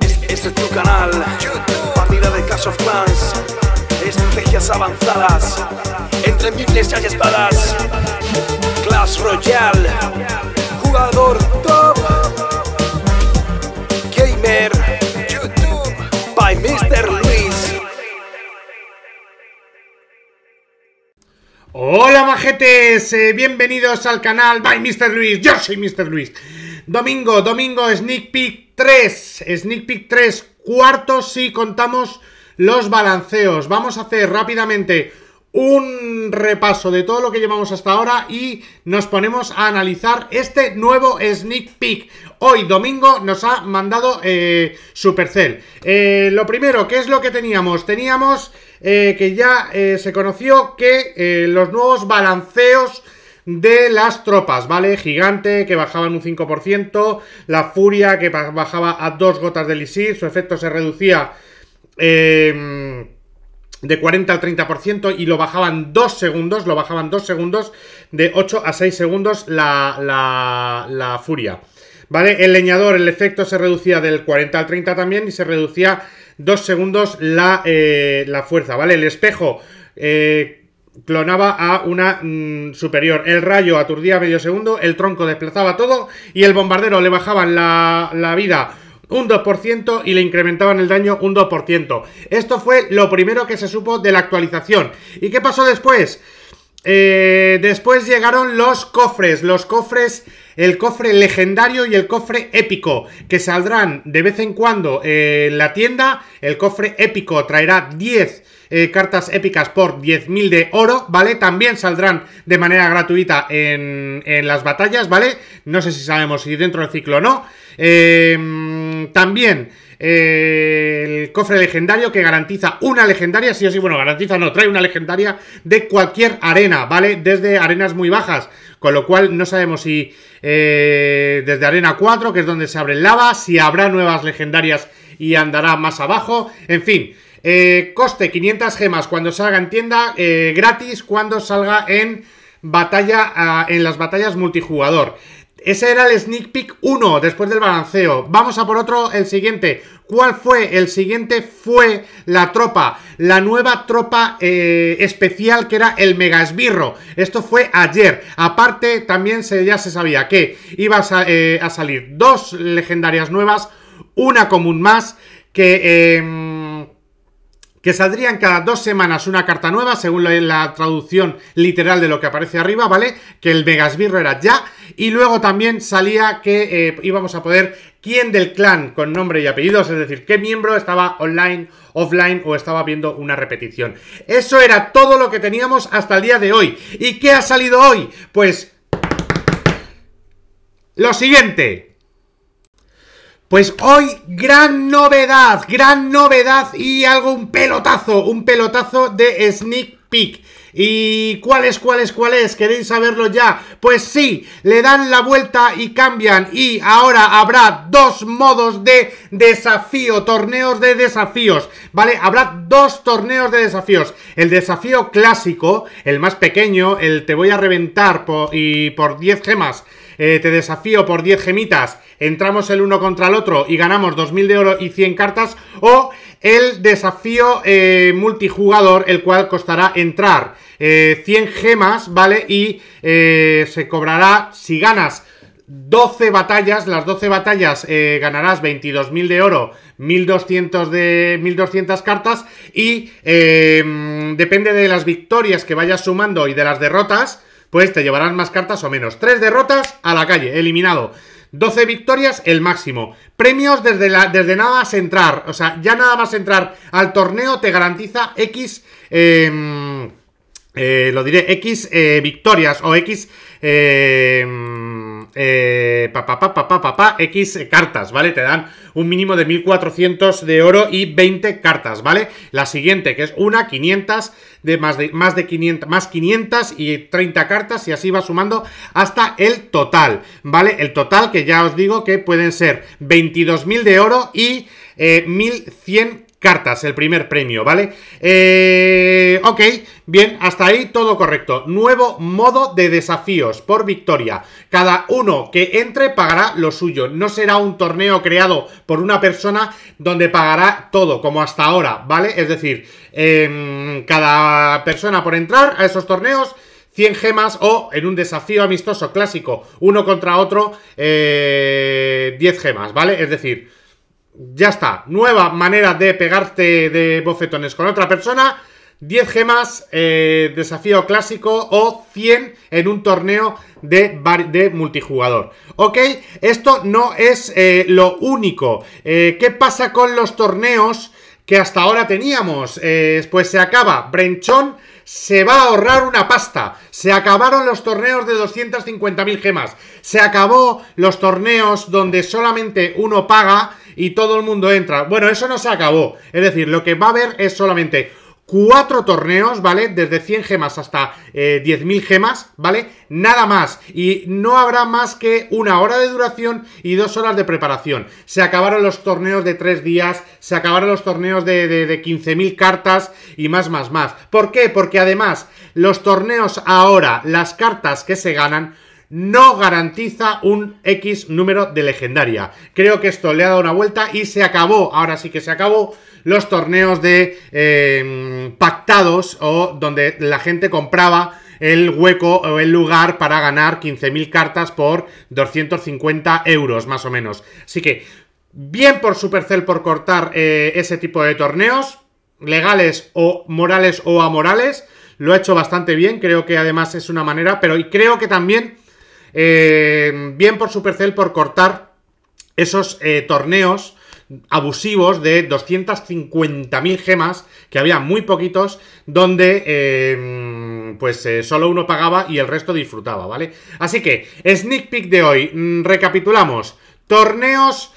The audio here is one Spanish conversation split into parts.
este es tu canal. Partida de Clash of Clans. Estrategias avanzadas. Entre miles y espadas. Clash Royale. Jugador top. Gamer. YouTube. By Mr. Luis. Hola majetes, eh, bienvenidos al canal by Mr. Luis, yo soy Mr. Luis. Domingo, domingo, sneak peek 3, sneak peek 3, cuarto si contamos los balanceos. Vamos a hacer rápidamente un repaso de todo lo que llevamos hasta ahora y nos ponemos a analizar este nuevo sneak peek. Hoy, domingo, nos ha mandado eh, Supercell. Eh, lo primero, ¿qué es lo que teníamos? Teníamos eh, que ya se conoció que los nuevos balanceos de las tropas, ¿vale? Gigante que bajaban un 5%, la furia que bajaba a dos gotas de lisir, su efecto se reducía eh, de 40 al 30% y lo bajaban dos segundos, lo bajaban dos segundos, de 8 a 6 segundos la, furia. ¿Vale? El leñador, el efecto se reducía del 40 al 30 también y se reducía dos segundos la, eh, fuerza, ¿vale? El espejo, eh, clonaba a una mm, superior. El rayo aturdía medio segundo, el tronco desplazaba todo y el bombardero le bajaban la, la vida un 2% y le incrementaban el daño un 2%. Esto fue lo primero que se supo de la actualización. ¿Y qué pasó después? Eh, después llegaron los cofres, los cofres, el cofre legendario y el cofre épico, que saldrán de vez en cuando en la tienda. El cofre épico traerá 10 eh, cartas épicas por 10.000 de oro, ¿vale? También saldrán de manera gratuita en, en, las batallas, ¿vale? No sé si sabemos si dentro del ciclo o no. Eh, también el cofre legendario que garantiza una legendaria, sí o sí, bueno, garantiza no, trae una legendaria de cualquier arena, ¿vale? Desde arenas muy bajas, con lo cual no sabemos si eh, desde arena 4, que es donde se abre el lava, si habrá nuevas legendarias y andará más abajo, en fin... Eh, coste 500 gemas cuando salga en tienda, eh, gratis cuando salga en batalla ah, en las batallas multijugador. Ese era el sneak peek 1 después del balanceo. Vamos a por otro, el siguiente. ¿Cuál fue? El siguiente fue la tropa, la nueva tropa eh, especial que era el Mega Esbirro. Esto fue ayer. Aparte, también se, ya se sabía que iban eh, a, salir dos legendarias nuevas, una común más, que... Em, que saldrían cada dos semanas una carta nueva, según la, traducción literal de lo que aparece arriba, ¿vale? Que el Megasbirro era ya, y luego también salía que eh, íbamos a poder quién del clan con nombre y apellidos, es decir, qué miembro estaba online, offline o estaba viendo una repetición. Eso era todo lo que teníamos hasta el día de hoy. ¿Y qué ha salido hoy? Pues... Lo siguiente, pues hoy, gran novedad, gran novedad y algo, un pelotazo, un pelotazo de sneak peek. ¿Y cuál es, cuál es, cuál es? ¿Queréis saberlo ya? Pues sí, le dan la vuelta y cambian y ahora habrá dos modos de desafío, torneos de desafíos, ¿vale? Habrá dos torneos de desafíos. El desafío clásico, el más pequeño, el te voy a reventar por, y por 10 gemas eh, te desafío por 10 gemitas, entramos el uno contra el otro y ganamos 2.000 de oro y 100 cartas, o el desafío eh, multijugador, el cual costará entrar 100 eh, gemas, ¿vale? Y se cobrará, si ganas 12 batallas, las 12 batallas ganarás 22.000 de oro, 1.200 de 1.200 cartas y em, depende de las victorias que vayas sumando y de las derrotas, pues te llevarán más cartas o menos. Tres derrotas a la calle, eliminado. 12 victorias, el máximo. Premios desde, la, desde nada más entrar. O sea, ya nada más entrar al torneo te garantiza X. Em, eh, lo diré, X eh, victorias o X. Em, eh, pa, pa, pa, pa, pa, X cartas, ¿vale? Te dan un mínimo de 1400 de oro y 20 cartas, ¿vale? La siguiente, que es una, 500, de más de, más de 500, más 500 y 30 cartas y así va sumando hasta el total, ¿vale? El total que ya os digo que pueden ser 22.000 de oro y eh, 1.100 cartas, el primer premio, ¿vale? Eh, ok, bien, hasta ahí todo correcto. Nuevo modo de desafíos por victoria. Cada uno que entre pagará lo suyo. No será un torneo creado por una persona donde pagará todo, como hasta ahora, ¿vale? Es decir, em, cada persona por entrar a esos torneos... 100 gemas o en un desafío amistoso clásico, uno contra otro, 10 eh, gemas, ¿vale? Es decir, ya está. Nueva manera de pegarte de bofetones con otra persona. 10 gemas, eh, desafío clásico o 100 en un torneo de, multijugador. ¿Ok? Esto no es eh, lo único. Eh, ¿Qué pasa con los torneos que hasta ahora teníamos? pues se acaba Brenchón se va a ahorrar una pasta. Se acabaron los torneos de 250.000 gemas. Se acabó los torneos donde solamente uno paga y todo el mundo entra. Bueno, eso no se acabó. Es decir, lo que va a haber es solamente cuatro torneos, ¿vale? Desde 100 gemas hasta 10.000 eh, gemas, ¿vale? Nada más. Y no habrá más que una hora de duración y dos horas de preparación. Se acabaron los torneos de tres días, se acabaron los torneos de, de 15.000 cartas y más, más, más. ¿Por qué? Porque además los torneos ahora, las cartas que se ganan no garantiza un X número de legendaria. Creo que esto le ha dado una vuelta y se acabó, ahora sí que se acabó, los torneos de em, pactados o donde la gente compraba el hueco o el lugar para ganar 15.000 cartas por 250 euros más o menos. Así que bien por Supercell por cortar eh, ese tipo de torneos, legales o morales o amorales. Lo ha hecho bastante bien, creo que además es una manera, pero creo que también eh, bien por Supercell por cortar esos eh, torneos abusivos de 250.000 gemas, que había muy poquitos, donde eh, pues solo uno pagaba y el resto disfrutaba, ¿vale? Así que, sneak peek de hoy, mm, recapitulamos, torneos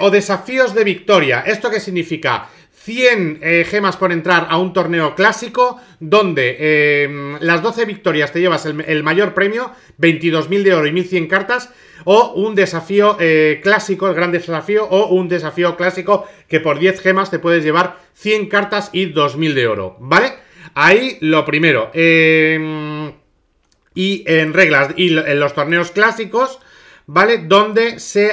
o desafíos de victoria, ¿esto qué significa? 100 eh, gemas por entrar a un torneo clásico donde eh, las 12 victorias te llevas el, mayor premio, 22.000 de oro y 1.100 cartas, o un desafío eh, clásico, el gran desafío, o un desafío clásico que por 10 gemas te puedes llevar 100 cartas y 2.000 de oro, ¿vale? Ahí lo primero. y en reglas, y en los torneos clásicos, ¿vale? Donde se,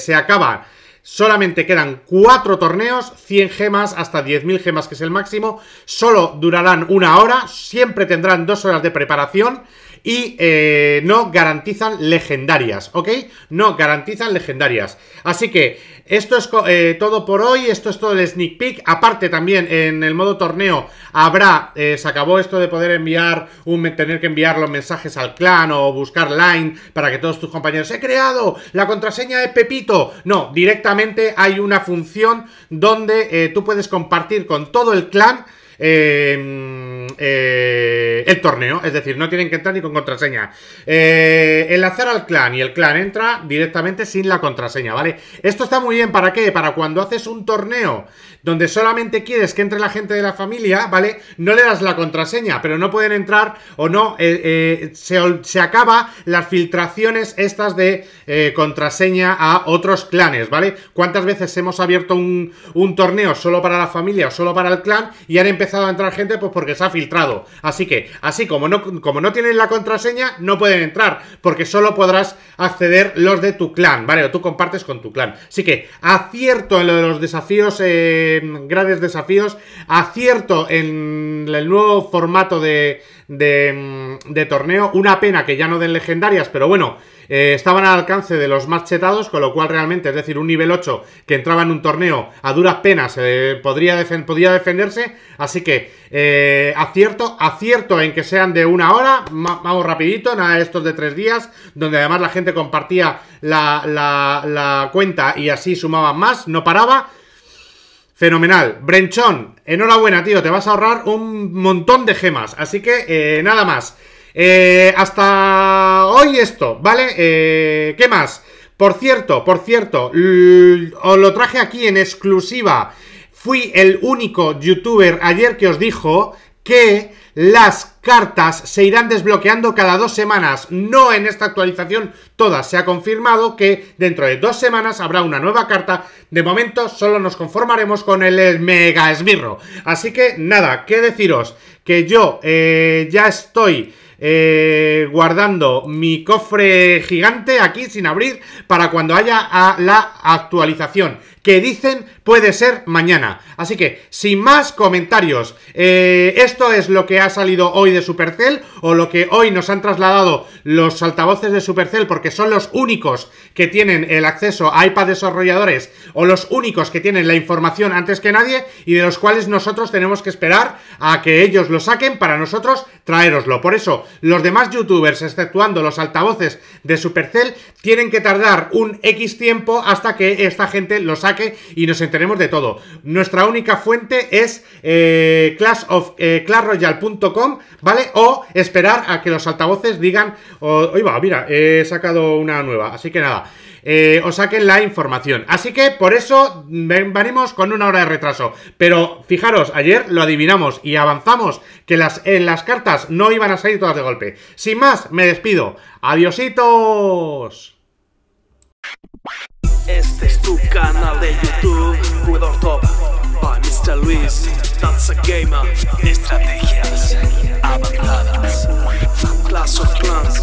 se acaba Solamente quedan 4 torneos, 100 gemas hasta 10.000 gemas que es el máximo. Solo durarán una hora, siempre tendrán 2 horas de preparación y eh, no garantizan legendarias, ¿ok? No garantizan legendarias. Así que esto es eh, todo por hoy, esto es todo el sneak peek. Aparte también en el modo torneo habrá, eh, se acabó esto de poder enviar, un, tener que enviar los mensajes al clan o buscar line para que todos tus compañeros, he creado la contraseña de Pepito. No, directamente hay una función donde tú puedes compartir con todo el clan Em, eh, el torneo. Es decir, no tienen que entrar ni con contraseña. enlazar eh, al clan y el clan entra directamente sin la contraseña, ¿vale? Esto está muy bien, ¿para qué? Para cuando haces un torneo donde solamente quieres que entre la gente de la familia, ¿vale? No le das la contraseña, pero no pueden entrar o no. Eh, se, se acaba las filtraciones estas de contraseña a otros clanes, ¿vale? ¿Cuántas veces hemos abierto un, un torneo solo para la familia o solo para el clan y han empezado empezado a entrar gente pues porque se ha filtrado. Así que, así como no, como no tienen la contraseña, no pueden entrar, porque solo podrás acceder los de tu clan, ¿vale? O tú compartes con tu clan. Así que, acierto en lo de los desafíos, eh, grandes desafíos, acierto en el nuevo formato de, de, de torneo. Una pena que ya no den legendarias, pero bueno, eh, estaban al alcance de los más con lo cual realmente, es decir, un nivel 8 que entraba en un torneo a duras penas eh, podía podría, defenderse. Así que eh, acierto, acierto en que sean de una hora, vamos rapidito, nada de estos de tres días, donde además la gente compartía la, cuenta y así sumaban más, no paraba. Fenomenal. Brenchón, enhorabuena, tío. Te vas a ahorrar un montón de gemas. Así que nada más. Eh, hasta hoy esto, ¿vale? Eh, ¿Qué más? Por cierto, por cierto, os lo traje aquí en exclusiva. Fui el único youtuber ayer que os dijo que las cartas se irán desbloqueando cada dos semanas, no en esta actualización todas. Se ha confirmado que dentro de dos semanas habrá una nueva carta. De momento solo nos conformaremos con el mega esbirro. Así que nada, que deciros que yo eh, ya estoy eh, guardando mi cofre gigante aquí sin abrir para cuando haya la actualización que dicen puede ser mañana. Así que, sin más comentarios, eh, esto es lo que ha salido hoy de Supercell o lo que hoy nos han trasladado los altavoces de Supercell porque son los únicos que tienen el acceso a iPad desarrolladores o los únicos que tienen la información antes que nadie y de los cuales nosotros tenemos que esperar a que ellos lo saquen para nosotros traéroslo. Por eso, los demás youtubers, exceptuando los altavoces de Supercell, tienen que tardar un X tiempo hasta que esta gente lo saque y nos enteremos de todo. Nuestra única fuente es eh, eh ¿vale? O esperar a que los altavoces digan, Oiga, mira, he sacado una nueva, así que nada. Eh, os saquen la información. Así que por eso venimos con una hora de retraso. Pero fijaros, ayer lo adivinamos y avanzamos que las, en eh, las cartas no iban a salir todas de golpe. Sin más, me despido. ¡Adiositos! Este es tu canal de YouTube, Jugador Top, by Mr. Luis, That's a Gamer, Estrategias Avanzadas, Clash of Clans,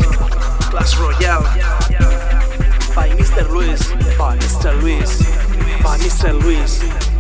Clash Royale, by Mr. Luis, by Mr. Luis, by Mr. Luis.